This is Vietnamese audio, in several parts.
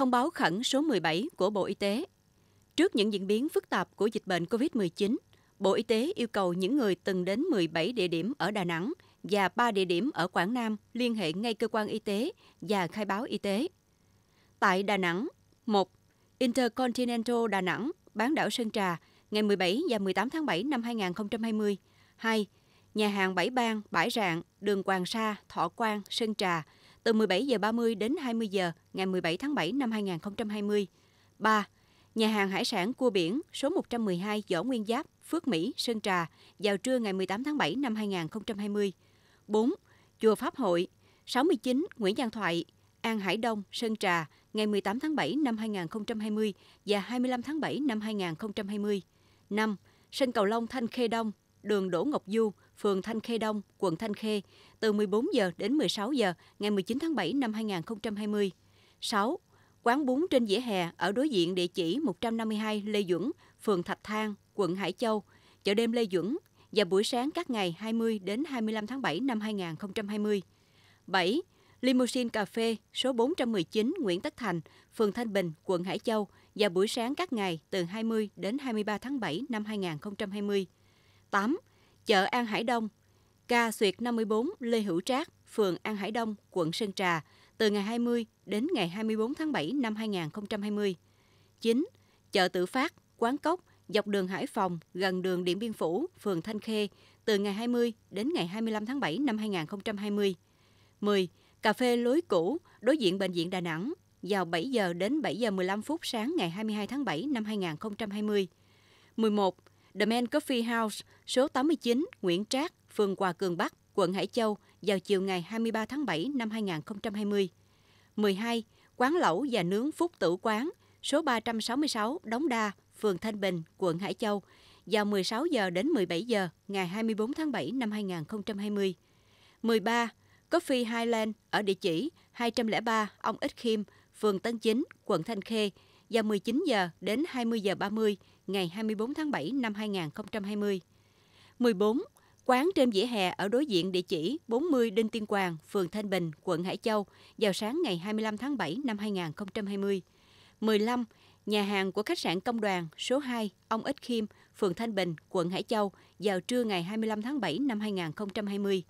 thông báo khẩn số 17 của Bộ Y tế. Trước những diễn biến phức tạp của dịch bệnh COVID-19, Bộ Y tế yêu cầu những người từng đến 17 địa điểm ở Đà Nẵng và 3 địa điểm ở Quảng Nam liên hệ ngay cơ quan y tế và khai báo y tế. Tại Đà Nẵng, 1. Intercontinental Đà Nẵng, bán đảo Sơn Trà, ngày 17 và 18 tháng 7 năm 2020. 2. Nhà hàng Bảy Bang, Bãi Rạng, đường Hoàng Sa, Thọ Quang, Sơn Trà, từ 17 giờ 30 đến 20 giờ ngày 17 tháng 7 năm 2020. 3. Nhà hàng hải sản cua biển số 112 Võ Nguyên Giáp, Phước Mỹ, Sơn Trà vào trưa ngày 18 tháng 7 năm 2020. 4. Chùa Pháp Hội 69 Nguyễn Giang Thoại, An Hải Đông, Sơn Trà ngày 18 tháng 7 năm 2020 và 25 tháng 7 năm 2020. 5. Sân Cầu Long Thanh Khê Đông, đường Đỗ Ngọc Du, phường Thanh Khê Đông, quận Thanh Khê, từ 14 giờ đến 16 giờ ngày 19 tháng 7 năm 2020. 6. Quán bún trên vỉa hè ở đối diện địa chỉ 152 Lê Duẩn, phường Thạch Thang, quận Hải Châu, chợ đêm Lê Duẩn và buổi sáng các ngày 20 đến 25 tháng 7 năm 2020. 7. Limousine Cà Phê số 419 Nguyễn Tất Thành, phường Thanh Bình, quận Hải Châu và buổi sáng các ngày từ 20 đến 23 tháng 7 năm 2020. 8 chợ An Hải Đông, ca suyệt 54 Lê Hữu Trác, phường An Hải Đông, quận Sơn Trà, từ ngày 20 đến ngày 24 tháng 7 năm 2020. 9. Chợ tự phát, quán cốc, dọc đường Hải Phòng, gần đường Điện Biên Phủ, phường Thanh Khê, từ ngày 20 đến ngày 25 tháng 7 năm 2020. 10. Cà phê lối cũ, đối diện Bệnh viện Đà Nẵng, vào 7 giờ đến 7 giờ 15 phút sáng ngày 22 tháng 7 năm 2020. 11. The Man Coffee House, số 89 Nguyễn Trác, phường Hòa Cường Bắc, quận Hải Châu vào chiều ngày 23 tháng 7 năm 2020. 12. Quán lẩu và nướng Phúc Tử Quán, số 366 Đống Đa, phường Thanh Bình, quận Hải Châu vào 16 giờ đến 17 giờ ngày 24 tháng 7 năm 2020. 13. Coffee Highland ở địa chỉ 203 Ông Ích Khiêm, phường Tân Chính, quận Thanh Khê và 19 giờ đến 20 giờ 30 ngày 24 tháng 7 năm 2020. 14. Quán trên vỉa hè ở đối diện địa chỉ 40 Đinh Tiên Quang, phường Thanh Bình, quận Hải Châu vào sáng ngày 25 tháng 7 năm 2020. 15. Nhà hàng của khách sạn Công đoàn số 2, ông Ích Khiêm, phường Thanh Bình, quận Hải Châu vào trưa ngày 25 tháng 7 năm 2020.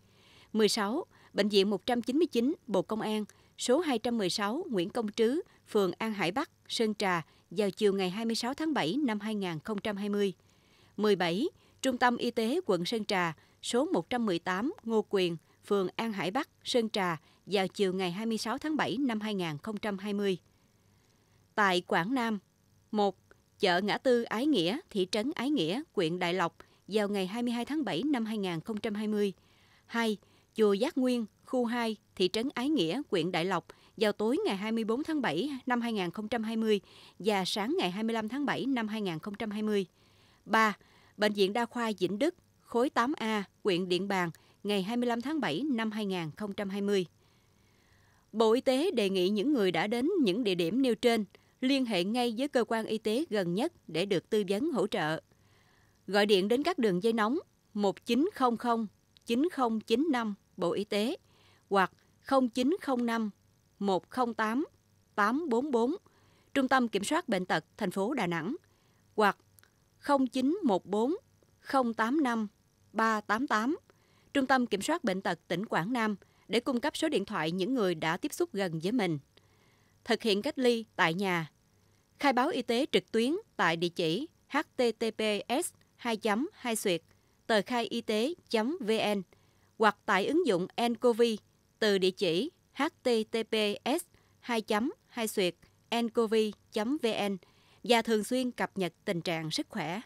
16. Bệnh viện 199, Bộ Công an, số 216 Nguyễn Công Trứ, phường An Hải Bắc, Sơn Trà vào chiều ngày 26 tháng 7 năm 2020. 17. Trung tâm Y tế quận Sơn Trà, số 118 Ngô Quyền, phường An Hải Bắc, Sơn Trà vào chiều ngày 26 tháng 7 năm 2020. Tại Quảng Nam, 1. Chợ ngã tư Ái Nghĩa, thị trấn Ái Nghĩa, huyện Đại Lộc vào ngày 22 tháng 7 năm 2020. 2. Chùa Giác Nguyên, khu 2, thị trấn Ái Nghĩa, huyện Đại Lộc vào tối ngày 24 tháng 7 năm 2020 và sáng ngày 25 tháng 7 năm 2020. 3. Bệnh viện Đa khoa Vĩnh Đức, khối 8A, huyện Điện Bàn, ngày 25 tháng 7 năm 2020. Bộ Y tế đề nghị những người đã đến những địa điểm nêu trên liên hệ ngay với cơ quan y tế gần nhất để được tư vấn hỗ trợ. Gọi điện đến các đường dây nóng 1900 9095 Bộ Y tế hoặc 0905 108 844 Trung tâm Kiểm soát Bệnh tật thành phố Đà Nẵng hoặc 0914 085 388 Trung tâm Kiểm soát Bệnh tật tỉnh Quảng Nam để cung cấp số điện thoại những người đã tiếp xúc gần với mình. Thực hiện cách ly tại nhà. Khai báo y tế trực tuyến tại địa chỉ https 2 2 tờ khai y tế vn hoặc tại ứng dụng ncovi từ địa chỉ https 2 2 ncov vn và thường xuyên cập nhật tình trạng sức khỏe